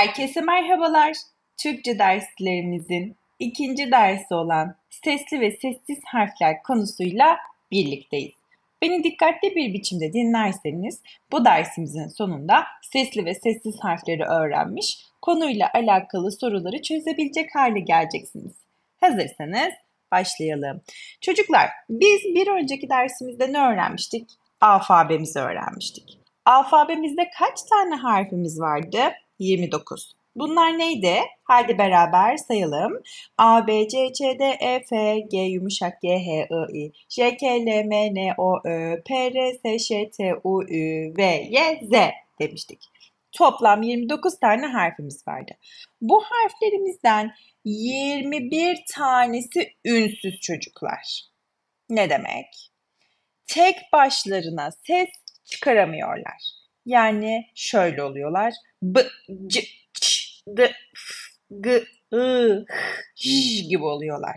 Herkese merhabalar. Türkçe derslerimizin ikinci dersi olan sesli ve sessiz harfler konusuyla birlikteyiz. Beni dikkatli bir biçimde dinlerseniz bu dersimizin sonunda sesli ve sessiz harfleri öğrenmiş, konuyla alakalı soruları çözebilecek hale geleceksiniz. Hazırsanız başlayalım. Çocuklar, biz bir önceki dersimizde ne öğrenmiştik? Alfabemizi öğrenmiştik. Alfabemizde kaç tane harfimiz vardı? 29. Bunlar neydi? Haydi beraber sayalım. A, B, C, Ç, D, E, F, G, yumuşak, G, H, I, I, J, K, L, M, N, O, Ö, P, R, S, Ş, T, U, Ü, V, Y, Z demiştik. Toplam 29 tane harfimiz vardı. Bu harflerimizden 21 tanesi ünsüz çocuklar. Ne demek? Tek başlarına ses çıkaramıyorlar. Yani şöyle oluyorlar b, c, ç, d, f, g, ı, ş gibi oluyorlar.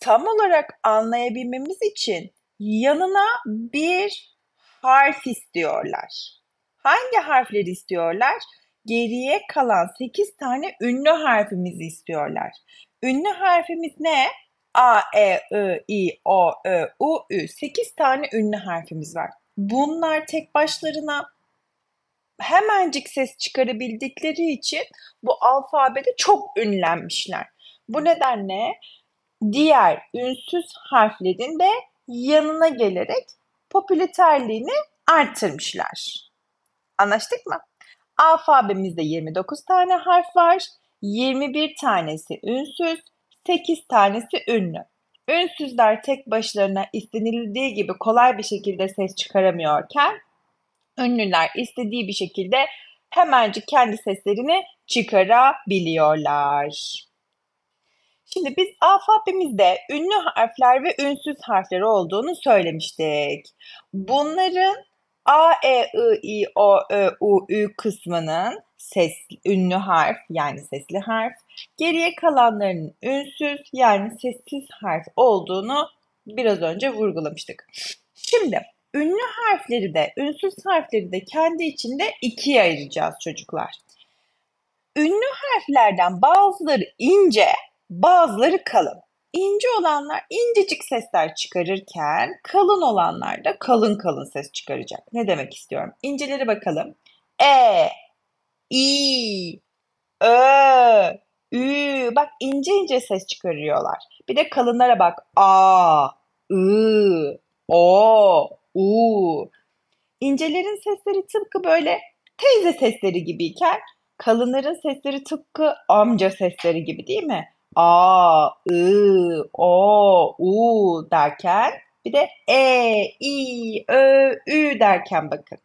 Tam olarak anlayabilmemiz için yanına bir harf istiyorlar. Hangi harfleri istiyorlar? Geriye kalan 8 tane ünlü harfimizi istiyorlar. Ünlü harfimiz ne? A, E, I, I, O, Ö, U, Ü. 8 tane ünlü harfimiz var. Bunlar tek başlarına hemencik ses çıkarabildikleri için bu alfabede çok ünlenmişler. Bu nedenle diğer ünsüz harflerin de yanına gelerek popüliterliğini artırmışlar. Anlaştık mı? Alfabemizde 29 tane harf var. 21 tanesi ünsüz, 8 tanesi ünlü. Ünsüzler tek başlarına istenildiği gibi kolay bir şekilde ses çıkaramıyorken ünlüler istediği bir şekilde hemencik kendi seslerini çıkarabiliyorlar. Şimdi biz alfabemizde ünlü harfler ve ünsüz harfler olduğunu söylemiştik. Bunların A, E, I, I, O, Ö, U, Ü kısmının ses, ünlü harf yani sesli harf, geriye kalanlarının ünsüz yani sessiz harf olduğunu biraz önce vurgulamıştık. Şimdi Ünlü harfleri de, ünsüz harfleri de kendi içinde ikiye ayıracağız çocuklar. Ünlü harflerden bazıları ince, bazıları kalın. İnce olanlar incecik sesler çıkarırken kalın olanlar da kalın kalın ses çıkaracak. Ne demek istiyorum? İnceleri bakalım. E, İ, ö, ü. Bak ince ince ses çıkarıyorlar. Bir de kalınlara bak. A, ı, o, uuu. İncelerin sesleri tıpkı böyle teyze sesleri gibiyken kalınların sesleri tıpkı amca sesleri gibi değil mi? A, ı, o, u derken bir de e, i, ö, ü derken bakın.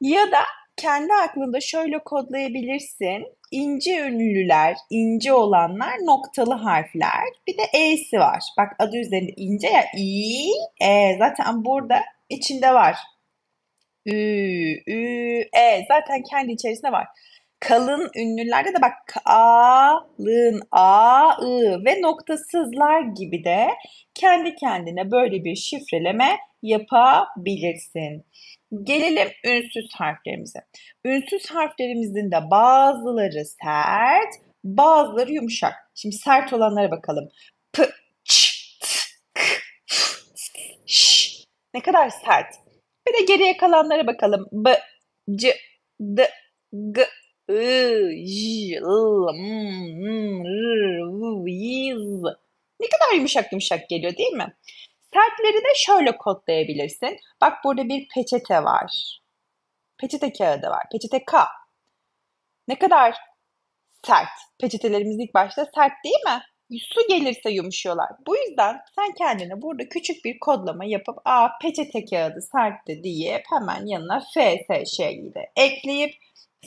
Ya da kendi aklında şöyle kodlayabilirsin. İnce ünlüler, ince olanlar noktalı harfler. Bir de e'si var. Bak adı üzerinde ince ya i, e zaten burada içinde var. Ü, ü, e zaten kendi içerisinde var. Kalın ünlülerde de bak kalın, a, ı ve noktasızlar gibi de kendi kendine böyle bir şifreleme yapabilirsin. Gelelim ünsüz harflerimize. Ünsüz harflerimizin de bazıları sert, bazıları yumuşak. Şimdi sert olanlara bakalım. P, ç, t, k, f, ş. Ne kadar sert. Bir de geriye kalanlara bakalım. B, c, d, g, ı, j, l, m, r, v, y, z. Ne kadar yumuşak yumuşak geliyor değil mi? Sertleri de şöyle kodlayabilirsin. Bak burada bir peçete var. Peçete kağıdı var. Peçete K. Ne kadar sert. Peçetelerimiz ilk başta sert değil mi? Su gelirse yumuşuyorlar. Bu yüzden sen kendine burada küçük bir kodlama yapıp a peçete kağıdı sertti deyip hemen yanına FSŞ'yi de ekleyip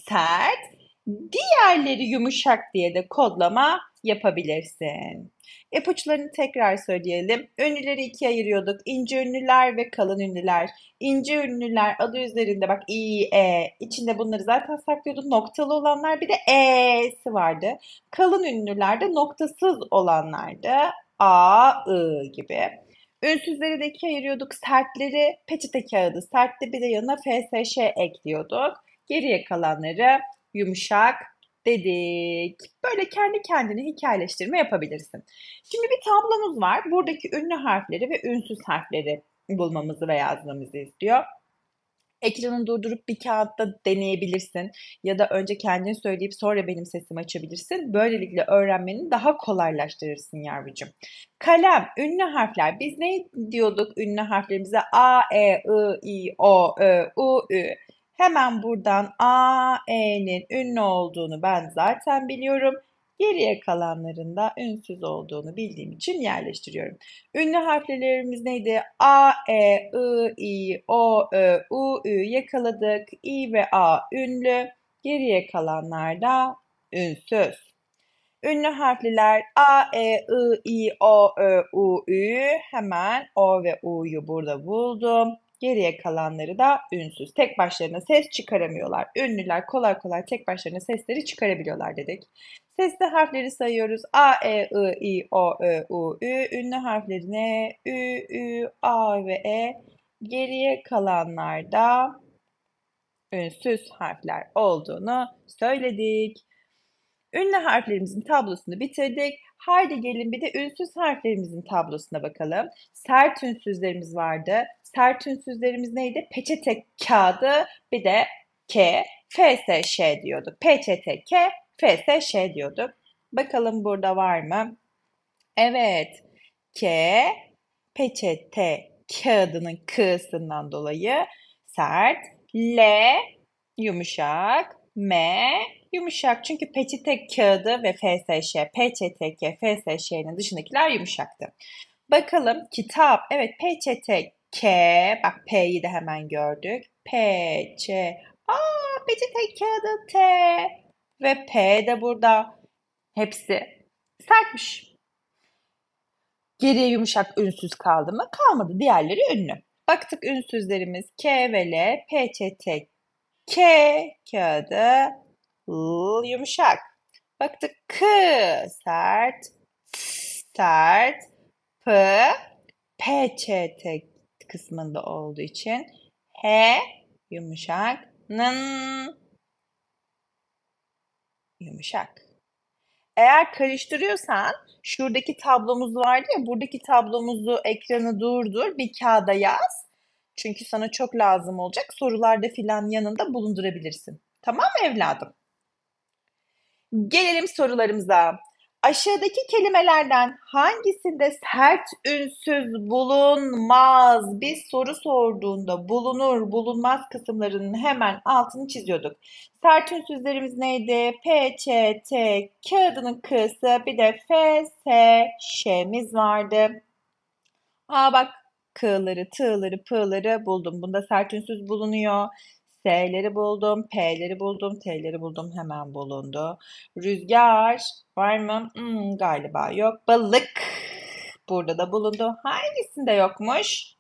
sert diğerleri yumuşak diye de kodlama yapabilirsin. İpuçlarını tekrar söyleyelim. Ünlüleri ikiye ayırıyorduk. İnce ünlüler ve kalın ünlüler. İnce ünlüler adı üzerinde bak i, e içinde bunları zaten saklıyorduk. Noktalı olanlar bir de e'si vardı. Kalın ünlülerde noktasız olanlardı. A, I gibi. Ünsüzleri de ikiye ayırıyorduk. Sertleri peçete kağıdı. Sertli bir de yanına FSŞ ekliyorduk. Geriye kalanları yumuşak, dedik. Böyle kendi kendine hikayeleştirme yapabilirsin. Şimdi bir tablomuz var. Buradaki ünlü harfleri ve ünsüz harfleri bulmamızı ve yazmamızı istiyor. Ekranı durdurup bir kağıtta deneyebilirsin ya da önce kendin söyleyip sonra benim sesimi açabilirsin. Böylelikle öğrenmeni daha kolaylaştırırsın yavrucuğum. Kalem, ünlü harfler. Biz ne diyorduk ünlü harflerimize? A, E, I, I, O, Ö, U, Ü. Hemen buradan A, E'nin ünlü olduğunu ben zaten biliyorum. Geriye kalanların da ünsüz olduğunu bildiğim için yerleştiriyorum. Ünlü harflerimiz neydi? A, E, I, I, O, Ö, U, Ü yakaladık. I ve A ünlü. Geriye kalanlar da ünsüz. Ünlü harfler A, E, I, I, O, Ö, U, Ü. Hemen O ve U'yu burada buldum. Geriye kalanları da ünsüz. Tek başlarına ses çıkaramıyorlar. Ünlüler kolay kolay tek başlarına sesleri çıkarabiliyorlar dedik. Sesli harfleri sayıyoruz. A, E, I, I, O, Ö, U, Ü. Ünlü harflerine Ü, Ü, A ve E. Geriye kalanlar da ünsüz harfler olduğunu söyledik. Ünlü harflerimizin tablosunu bitirdik. Haydi gelin bir de ünsüz harflerimizin tablosuna bakalım. Sert ünsüzlerimiz vardı. Sert ünsüzlerimiz neydi? Peçete kağıdı bir de K, F, S, Ş diyorduk. Peçete K, F, S, Ş diyorduk. Bakalım burada var mı? Evet. K, peçete kağıdının K'sından dolayı sert. L, yumuşak. M, yumuşak. Çünkü peçete kağıdı ve FSŞ, PÇTK, FSŞ'nin dışındakiler yumuşaktı. Bakalım kitap. Evet PÇTK. Bak P'yi de hemen gördük. PÇ. Aa peçete kağıdı T. Ve P de burada. Hepsi sertmiş. Geriye yumuşak ünsüz kaldı mı? Kalmadı. Diğerleri ünlü. Baktık ünsüzlerimiz K ve L, PÇT, K kağıdı, L yumuşak. Baktık k sert, sert, p peçete kısmında olduğu için h yumuşak, n yumuşak. Eğer karıştırıyorsan şuradaki tablomuz vardı ya buradaki tablomuzu ekranı durdur bir kağıda yaz. Çünkü sana çok lazım olacak sorularda filan yanında bulundurabilirsin. Tamam mı evladım? Gelelim sorularımıza. Aşağıdaki kelimelerden hangisinde sert ünsüz bulunmaz? Bir soru sorduğunda bulunur bulunmaz kısımlarının hemen altını çiziyorduk. Sert ünsüzlerimiz neydi? P, Ç, T, kağıdının K'sı bir de F, S, Ş'miz vardı. Aa bak K'ları, T'ları, P'ları buldum. Bunda sert ünsüz bulunuyor. S'leri buldum, P'leri buldum, T'leri buldum hemen bulundu. Rüzgar var mı? Hmm, galiba yok. Balık burada da bulundu. Hangisinde yokmuş?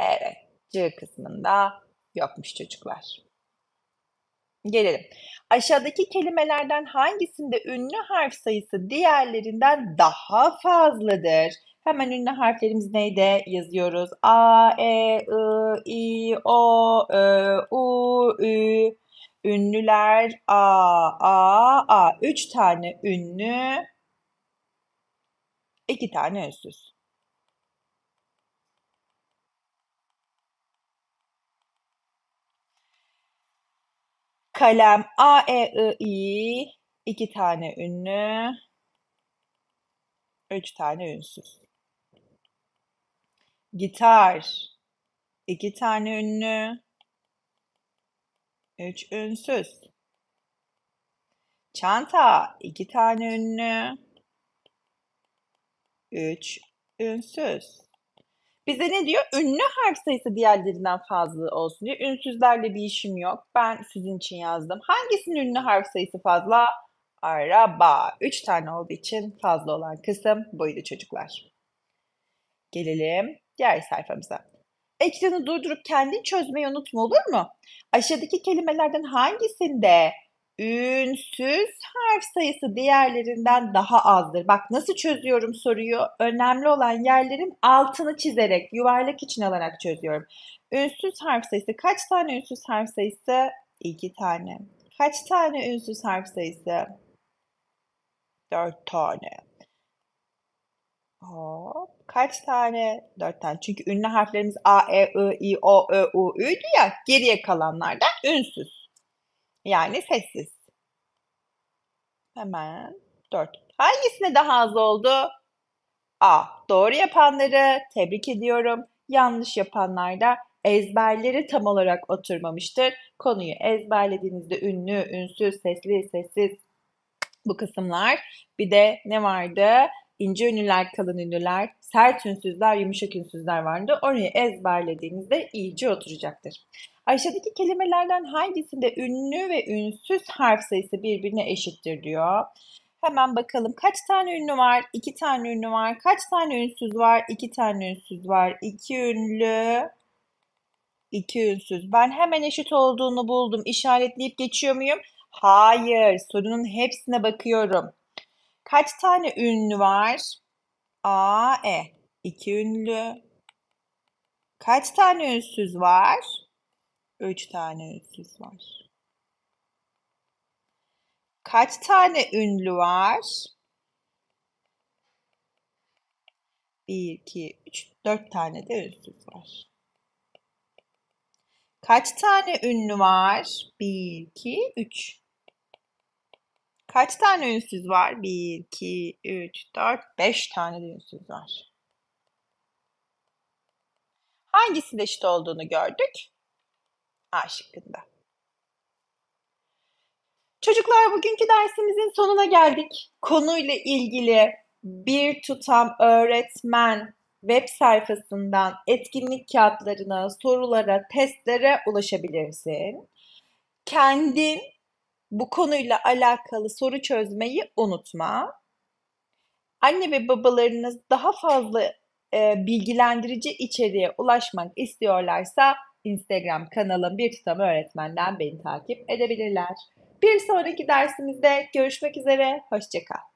Evet, C kısmında yokmuş çocuklar. Gelelim. Aşağıdaki kelimelerden hangisinde ünlü harf sayısı diğerlerinden daha fazladır? Hemen ünlü harflerimiz neydi? Yazıyoruz. A, E, I, I, O, Ö, U, Ü. Ünlüler A, A, A. Üç tane ünlü, iki tane ünsüz. Kalem A, E, I, I. iki tane ünlü, üç tane ünsüz. Gitar. iki tane ünlü. Üç ünsüz. Çanta. iki tane ünlü. Üç ünsüz. Bize ne diyor? Ünlü harf sayısı diğerlerinden fazla olsun diyor. Ünsüzlerle bir işim yok. Ben sizin için yazdım. Hangisinin ünlü harf sayısı fazla? Araba. Üç tane olduğu için fazla olan kısım buydu çocuklar. Gelelim diğer sayfamıza. Ekranı durdurup kendin çözmeyi unutma olur mu? Aşağıdaki kelimelerden hangisinde ünsüz harf sayısı diğerlerinden daha azdır? Bak nasıl çözüyorum soruyu? Önemli olan yerlerin altını çizerek, yuvarlak için alarak çözüyorum. Ünsüz harf sayısı kaç tane ünsüz harf sayısı? İki tane. Kaç tane ünsüz harf sayısı? Dört tane. Hop kaç tane? Dört tane. Çünkü ünlü harflerimiz A, E, I, I, O, Ö, U, Ü'dü ya. Geriye kalanlar da ünsüz. Yani sessiz. Hemen dört. Hangisine daha az oldu? A. Doğru yapanları tebrik ediyorum. Yanlış yapanlar da ezberleri tam olarak oturmamıştır. Konuyu ezberlediğinizde ünlü, ünsüz, sesli, sessiz bu kısımlar. Bir de ne vardı? ince ünlüler, kalın ünlüler, sert ünsüzler, yumuşak ünsüzler vardı. Orayı ezberlediğinizde iyice oturacaktır. Aşağıdaki kelimelerden hangisinde ünlü ve ünsüz harf sayısı birbirine eşittir diyor. Hemen bakalım kaç tane ünlü var? İki tane ünlü var. Kaç tane ünsüz var? İki tane ünsüz var. İki ünlü, 2 ünsüz. Ben hemen eşit olduğunu buldum. İşaretleyip geçiyor muyum? Hayır. Sorunun hepsine bakıyorum. Kaç tane ünlü var? A, E. İki ünlü. Kaç tane ünsüz var? Üç tane ünsüz var. Kaç tane ünlü var? Bir, iki, üç, dört tane de ünsüz var. Kaç tane ünlü var? Bir, iki, üç. Kaç tane ünsüz var? 1, 2, 3, 4, 5 tane de ünsüz var. Hangisinde eşit olduğunu gördük? A şıkkında. Çocuklar bugünkü dersimizin sonuna geldik. Konuyla ilgili bir tutam öğretmen web sayfasından etkinlik kağıtlarına, sorulara, testlere ulaşabilirsin. Kendin bu konuyla alakalı soru çözmeyi unutma. Anne ve babalarınız daha fazla e, bilgilendirici içeriğe ulaşmak istiyorlarsa Instagram kanalım Bir Tutam Öğretmen'den beni takip edebilirler. Bir sonraki dersimizde görüşmek üzere, hoşçakal.